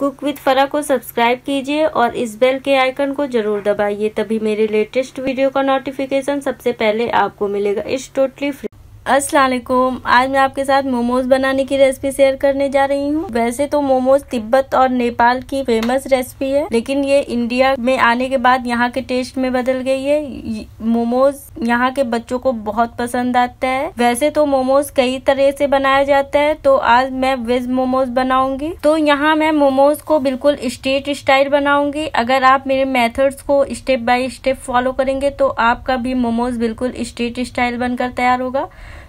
cook with फरा को subscribe कीजिए और इस बेल के आइकन को जरूर दबाइए तभी मेरे लेटेस्ट वीडियो का नोटिफिकेशन सबसे पहले आपको मिलेगा इस टोटली फ्री असलाकुम आज मैं आपके साथ मोमोज बनाने की रेसिपी शेयर करने जा रही हूँ वैसे तो मोमोज तिब्बत और नेपाल की फेमस रेसिपी है लेकिन ये इंडिया में आने के बाद यहाँ के टेस्ट में बदल गई है मोमोज यहाँ के बच्चों को बहुत पसंद आता है वैसे तो मोमोज कई तरह से बनाया जाता है तो आज मैं वेज मोमोज बनाऊंगी तो यहाँ मैं मोमोज को बिल्कुल स्ट्रेट स्टाइल बनाऊंगी अगर आप मेरे मेथड्स को स्टेप बाय स्टेप फॉलो करेंगे तो आपका भी मोमोज बिल्कुल स्ट्रेट स्टाइल बनकर तैयार होगा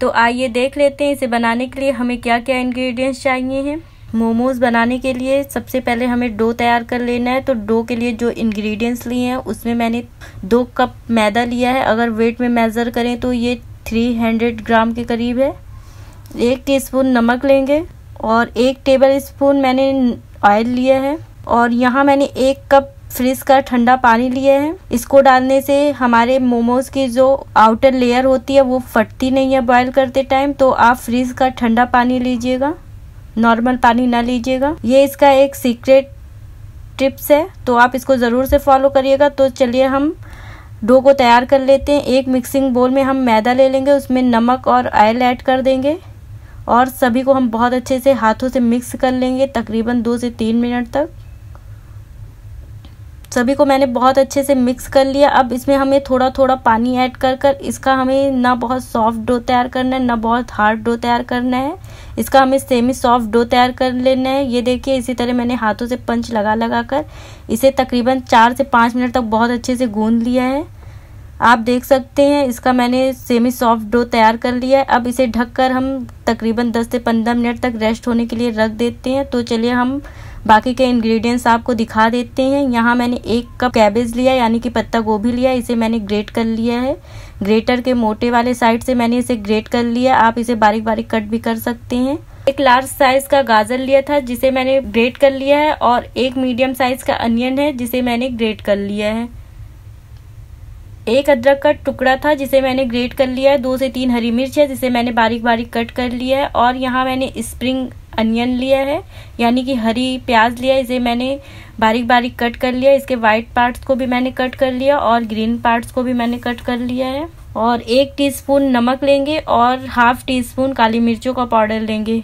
तो आइए देख लेते हैं इसे बनाने के लिए हमें क्या क्या इन्ग्रीडियंट्स चाहिए हैं मोमोज़ बनाने के लिए सबसे पहले हमें डो तैयार कर लेना है तो डो के लिए जो इंग्रेडिएंट्स लिए हैं उसमें मैंने दो कप मैदा लिया है अगर वेट में मेज़र करें तो ये थ्री हंड्रेड ग्राम के करीब है एक टीस्पून नमक लेंगे और एक टेबल स्पून मैंने ऑयल लिया है और यहाँ मैंने एक कप फ्रिज का ठंडा पानी लिया है इसको डालने से हमारे मोमोज की जो आउटर लेयर होती है वो फटती नहीं है बॉयल करते टाइम तो आप फ्रिज का ठंडा पानी लीजिएगा नॉर्मल पानी ना लीजिएगा ये इसका एक सीक्रेट टिप्स है तो आप इसको ज़रूर से फॉलो करिएगा तो चलिए हम डो को तैयार कर लेते हैं एक मिक्सिंग बोल में हम मैदा ले लेंगे उसमें नमक और ऑयल ऐड कर देंगे और सभी को हम बहुत अच्छे से हाथों से मिक्स कर लेंगे तकरीबन दो से तीन मिनट तक सभी को मैंने बहुत अच्छे से मिक्स कर लिया अब इसमें हमें थोड़ा थोड़ा पानी ऐड कर कर इसका हमें ना बहुत सॉफ्ट डो तैयार करना है ना बहुत हार्ड डो तैयार करना है इसका हमें सेमी सॉफ्ट डो तैयार कर लेना है ये देखिए इसी तरह मैंने हाथों से पंच लगा लगा कर इसे तकरीबन चार से पाँच मिनट तक बहुत अच्छे से गूंद लिया है आप देख सकते हैं इसका मैंने सेमी सॉफ्ट डो तैयार कर लिया है अब इसे ढककर हम तकरीबन 10 से 15 मिनट तक रेस्ट होने के लिए रख देते हैं तो चलिए हम बाकी के इंग्रेडिएंट्स आपको दिखा देते हैं यहाँ मैंने एक कप कैबेज लिया यानी कि पत्ता गोभी लिया इसे मैंने ग्रेट कर लिया है ग्रेटर के मोटे वाले साइड से मैंने इसे ग्रेट कर लिया आप इसे बारीक बारीक कट भी कर सकते हैं एक लार्ज साइज का गाजर लिया था जिसे मैंने ग्रेट कर लिया है और एक मीडियम साइज का अनियन है जिसे मैंने ग्रेट कर लिया है एक अदरक का टुकड़ा था जिसे मैंने ग्रेट कर लिया है दो से तीन हरी मिर्च है जिसे मैंने बारीक बारीक कट कर लिया है और यहाँ मैंने स्प्रिंग अनियन लिया है यानी कि हरी प्याज लिया इसे मैंने बारीक बारीक कट कर लिया इसके वाइट पार्ट्स को भी मैंने कट कर लिया और ग्रीन पार्ट्स को भी मैंने कट कर लिया है और एक टीस्पून नमक लेंगे और हाफ टी स्पून काली मिर्चों का पाउडर लेंगे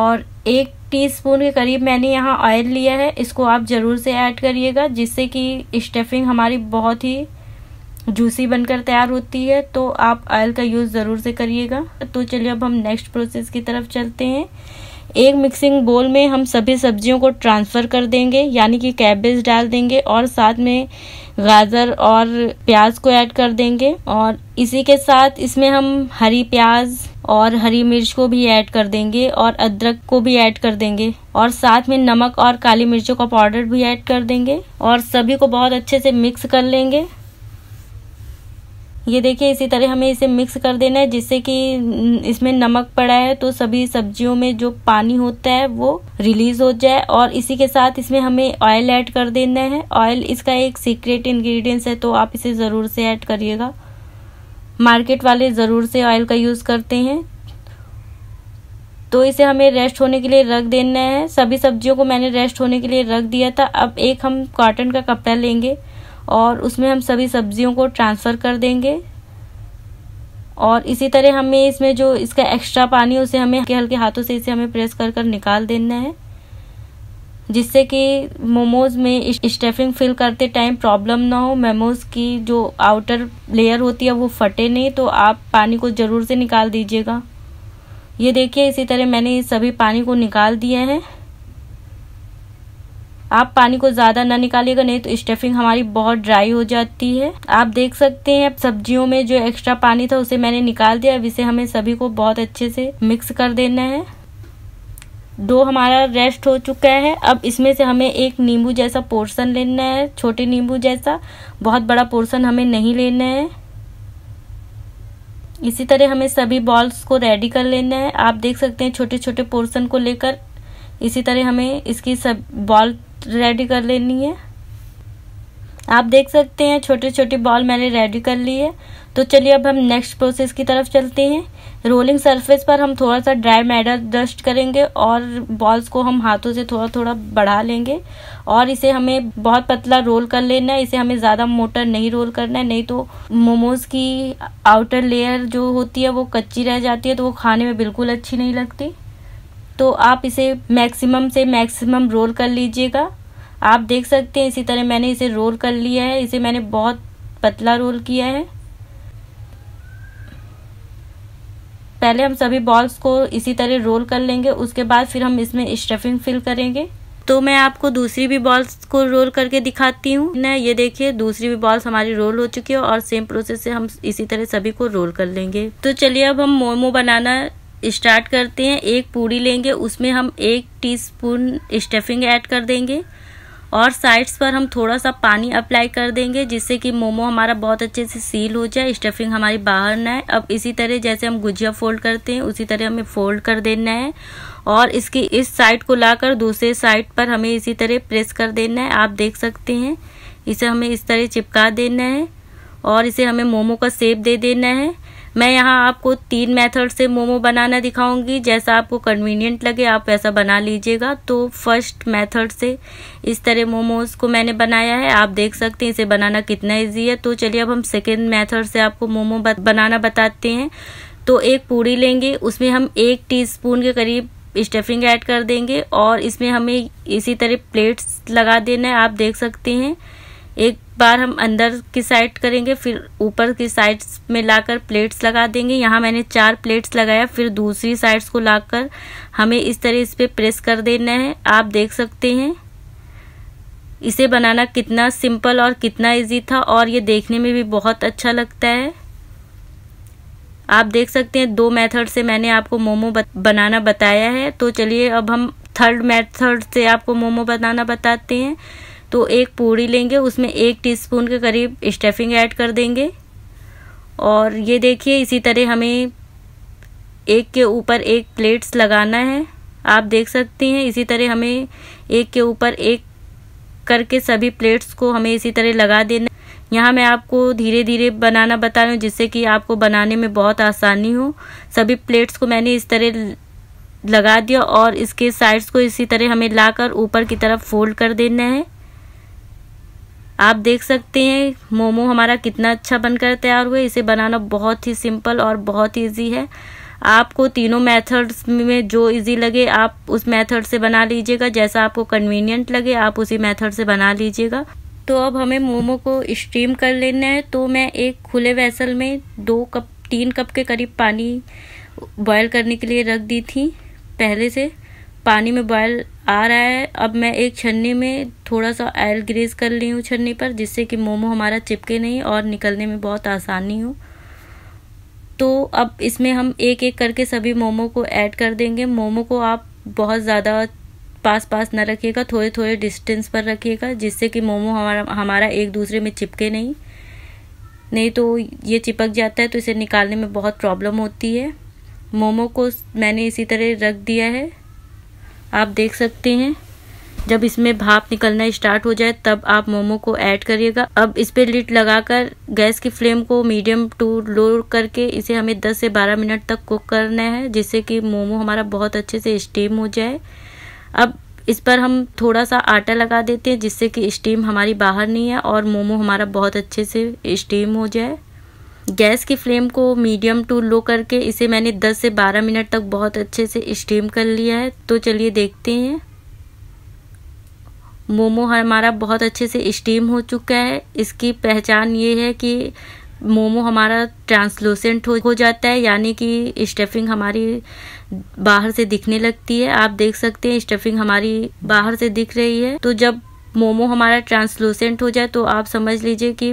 और एक टीस्पून के करीब मैंने यहाँ ऑयल लिया है इसको आप ज़रूर से ऐड करिएगा जिससे कि स्टफिंग हमारी बहुत ही जूसी बनकर तैयार होती है तो आप ऑयल का यूज़ ज़रूर से करिएगा तो चलिए अब हम नेक्स्ट प्रोसेस की तरफ चलते हैं एक मिक्सिंग बोल में हम सभी सब्जियों को ट्रांसफ़र कर देंगे यानी कि कैबेज डाल देंगे और साथ में गाजर और प्याज को ऐड कर देंगे और इसी के साथ इसमें हम हरी प्याज और हरी मिर्च को भी ऐड कर देंगे और अदरक को भी ऐड कर देंगे और साथ में नमक और काली मिर्चों का पाउडर भी ऐड कर देंगे और सभी को बहुत अच्छे से मिक्स कर लेंगे ये देखिए इसी तरह हमें इसे मिक्स कर देना है जिससे कि इसमें नमक पड़ा है तो सभी सब्जियों में जो पानी होता है वो रिलीज हो जाए और इसी के साथ इसमें हमें ऑयल ऐड कर देना है ऑयल इसका एक सीक्रेट इंग्रेडिएंट्स है तो आप इसे ज़रूर से ऐड करिएगा मार्केट वाले ज़रूर से ऑयल का यूज़ करते हैं तो इसे हमें रेस्ट होने के लिए रख देना है सभी सब्जियों को मैंने रेस्ट होने के लिए रख दिया था अब एक हम कॉटन का कपड़ा लेंगे और उसमें हम सभी सब्जियों को ट्रांसफ़र कर देंगे और इसी तरह हमें इसमें जो इसका एक्स्ट्रा पानी उसे हमें हल्के हल्के हाथों से इसे हमें प्रेस कर कर निकाल देना है जिससे कि मोमोज में स्टफिंग फिल करते टाइम प्रॉब्लम ना हो मोमोज की जो आउटर लेयर होती है वो फटे नहीं तो आप पानी को ज़रूर से निकाल दीजिएगा ये देखिए इसी तरह मैंने सभी पानी को निकाल दिया है आप पानी को ज्यादा ना निकालिएगा नहीं तो स्टफिंग हमारी बहुत ड्राई हो जाती है आप देख सकते हैं सब्जियों में जो एक्स्ट्रा पानी था उसे मैंने निकाल दिया अब इसे हमें सभी को बहुत अच्छे से मिक्स कर देना है दो हमारा रेस्ट हो चुका है अब इसमें से हमें एक नींबू जैसा पोर्शन लेना है छोटे नींबू जैसा बहुत बड़ा पोर्शन हमें नहीं लेना है इसी तरह हमें सभी बॉल्स को रेडी कर लेना है आप देख सकते हैं छोटे छोटे पोर्शन को लेकर इसी तरह हमें इसकी सब बॉल रेडी कर लेनी है आप देख सकते हैं छोटे छोटे बॉल मैंने रेडी कर ली है तो चलिए अब हम नेक्स्ट प्रोसेस की तरफ चलते हैं रोलिंग सरफेस पर हम थोड़ा सा ड्राई मैडर डस्ट करेंगे और बॉल्स को हम हाथों से थोड़ा थोड़ा बढ़ा लेंगे और इसे हमें बहुत पतला रोल कर लेना है इसे हमें ज़्यादा मोटा नहीं रोल करना है नहीं तो मोमोज की आउटर लेयर जो होती है वो कच्ची रह जाती है तो वो खाने में बिल्कुल अच्छी नहीं लगती तो आप इसे मैक्सिमम से मैक्सिमम रोल कर लीजिएगा आप देख सकते हैं इसी तरह मैंने इसे रोल कर लिया है इसे मैंने बहुत पतला रोल किया है पहले हम सभी बॉल्स को इसी तरह रोल कर लेंगे उसके बाद फिर हम इसमें स्टफिंग फिल करेंगे तो मैं आपको दूसरी भी बॉल्स को रोल करके दिखाती हूँ ना ये देखिए दूसरी भी बॉल्स हमारी रोल हो चुकी है और सेम प्रोसेस से हम इसी तरह सभी को रोल कर लेंगे तो चलिए अब हम मोमो बनाना स्टार्ट करते हैं एक पूड़ी लेंगे उसमें हम एक टीस्पून स्टफिंग ऐड कर देंगे और साइड्स पर हम थोड़ा सा पानी अप्लाई कर देंगे जिससे कि मोमो हमारा बहुत अच्छे से सील हो जाए स्टफिंग हमारी बाहर ना आए अब इसी तरह जैसे हम गुजिया फोल्ड करते हैं उसी तरह हमें फोल्ड कर देना है और इसकी इस साइड को लाकर दूसरे साइड पर हमें इसी तरह प्रेस कर देना है आप देख सकते हैं इसे हमें इस तरह चिपका देना है और इसे हमें मोमो का सेप दे देना है मैं यहाँ आपको तीन मेथड से मोमो बनाना दिखाऊंगी जैसा आपको कन्वीनियंट लगे आप वैसा बना लीजिएगा तो फर्स्ट मेथड से इस तरह मोमोज को मैंने बनाया है आप देख सकते हैं इसे बनाना कितना ईजी है तो चलिए अब हम सेकेंड मेथड से आपको मोमो बनाना बताते हैं तो एक पूड़ी लेंगे उसमें हम एक टी के करीब स्टफिंग ऐड कर देंगे और इसमें हमें इसी तरह प्लेट्स लगा देना है आप देख सकते हैं एक बार हम अंदर की साइड करेंगे फिर ऊपर की साइड्स में लाकर प्लेट्स लगा देंगे यहाँ मैंने चार प्लेट्स लगाया फिर दूसरी साइड्स को लाकर हमें इस तरह इस पर प्रेस कर देना है आप देख सकते हैं इसे बनाना कितना सिंपल और कितना इजी था और ये देखने में भी बहुत अच्छा लगता है आप देख सकते हैं दो मेथड से मैंने आपको मोमो बनाना बताया है तो चलिए अब हम थर्ड मेथड से आपको मोमो बनाना बताते हैं तो एक पूड़ी लेंगे उसमें एक टीस्पून के करीब स्टफिंग ऐड कर देंगे और ये देखिए इसी तरह हमें एक के ऊपर एक प्लेट्स लगाना है आप देख सकती हैं इसी तरह हमें एक के ऊपर एक करके सभी प्लेट्स को हमें इसी तरह लगा देना यहाँ मैं आपको धीरे धीरे बनाना बता रही हूँ जिससे कि आपको बनाने में बहुत आसानी हो सभी प्लेट्स को मैंने इस तरह लगा दिया और इसके साइड्स को इसी तरह हमें लाकर ऊपर की तरफ फोल्ड कर देना है आप देख सकते हैं मोमो हमारा कितना अच्छा बनकर तैयार हुआ इसे बनाना बहुत ही सिंपल और बहुत ईजी है आपको तीनों मेथड्स में जो इजी लगे आप उस मेथड से बना लीजिएगा जैसा आपको कन्वीनियंट लगे आप उसी मेथड से बना लीजिएगा तो अब हमें मोमो को स्टीम कर लेना है तो मैं एक खुले वेसल में दो कप तीन कप के करीब पानी बॉयल करने के लिए रख दी थी पहले से पानी में बॉयल आ रहा है अब मैं एक छन्नी में थोड़ा सा ऑयल ग्रेस कर ली हूँ छन्नी पर जिससे कि मोमो हमारा चिपके नहीं और निकलने में बहुत आसानी हो तो अब इसमें हम एक एक करके सभी मोमो को ऐड कर देंगे मोमो को आप बहुत ज़्यादा पास पास न रखिएगा थोड़े थोड़े डिस्टेंस पर रखिएगा जिससे कि मोमो हमारा हमारा एक दूसरे में चिपके नहीं नहीं तो ये चिपक जाता है तो इसे निकालने में बहुत प्रॉब्लम होती है मोमो को मैंने इसी तरह रख दिया है आप देख सकते हैं जब इसमें भाप निकलना स्टार्ट हो जाए तब आप मोमो को ऐड करिएगा अब इस पर लिट लगाकर गैस की फ्लेम को मीडियम टू लो करके इसे हमें 10 से 12 मिनट तक कुक करना है जिससे कि मोमो हमारा बहुत अच्छे से स्टीम हो जाए अब इस पर हम थोड़ा सा आटा लगा देते हैं जिससे कि स्टीम हमारी बाहर नहीं है और मोमो हमारा बहुत अच्छे से स्टीम हो जाए गैस की फ्लेम को मीडियम टू लो करके इसे मैंने 10 से 12 मिनट तक बहुत अच्छे से स्टीम कर लिया है तो चलिए देखते हैं मोमो हमारा बहुत अच्छे से स्टीम हो चुका है इसकी पहचान ये है कि मोमो हमारा ट्रांसलूसेंट हो, जाता है यानी कि स्टफिंग हमारी बाहर से दिखने लगती है आप देख सकते हैं स्टफिंग हमारी बाहर से दिख रही है तो जब मोमो हमारा ट्रांसलूसेंट हो जाए तो आप समझ लीजिए कि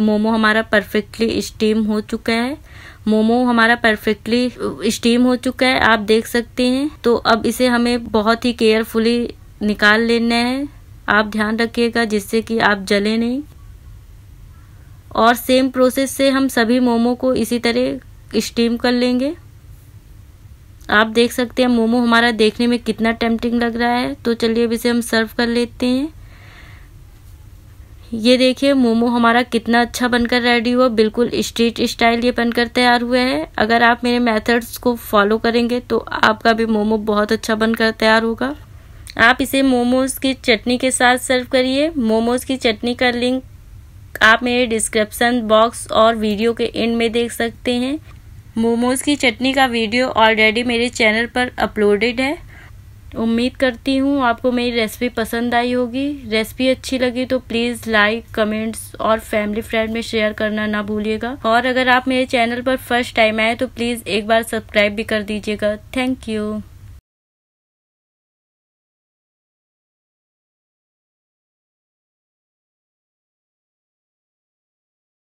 मोमो हमारा परफेक्टली स्टीम हो चुका है मोमो हमारा परफेक्टली स्टीम uh, हो चुका है आप देख सकते हैं तो अब इसे हमें बहुत ही केयरफुली निकाल लेना है आप ध्यान रखिएगा जिससे कि आप जले नहीं और सेम प्रोसेस से हम सभी मोमो को इसी तरह स्टीम कर लेंगे आप देख सकते हैं मोमो हमारा देखने में कितना टेम्पटिंग लग रहा है तो चलिए अब इसे हम सर्व कर लेते हैं ये देखिए मोमो हमारा कितना अच्छा बनकर रेडी हुआ बिल्कुल स्ट्रीट स्टाइल ये बनकर तैयार हुआ है अगर आप मेरे मेथड्स को फॉलो करेंगे तो आपका भी मोमो बहुत अच्छा बनकर तैयार होगा आप इसे मोमोज़ की चटनी के साथ सर्व करिए मोमोज़ की चटनी का लिंक आप मेरे डिस्क्रिप्सन बॉक्स और वीडियो के एंड में देख सकते हैं मोमोज़ की चटनी का वीडियो ऑलरेडी मेरे चैनल पर अपलोडेड है उम्मीद करती हूँ आपको मेरी रेसिपी पसंद आई होगी रेसिपी अच्छी लगी तो प्लीज़ लाइक कमेंट्स और फैमिली फ्रेंड में शेयर करना ना भूलिएगा और अगर आप मेरे चैनल पर फर्स्ट टाइम आए तो प्लीज़ एक बार सब्सक्राइब भी कर दीजिएगा थैंक यू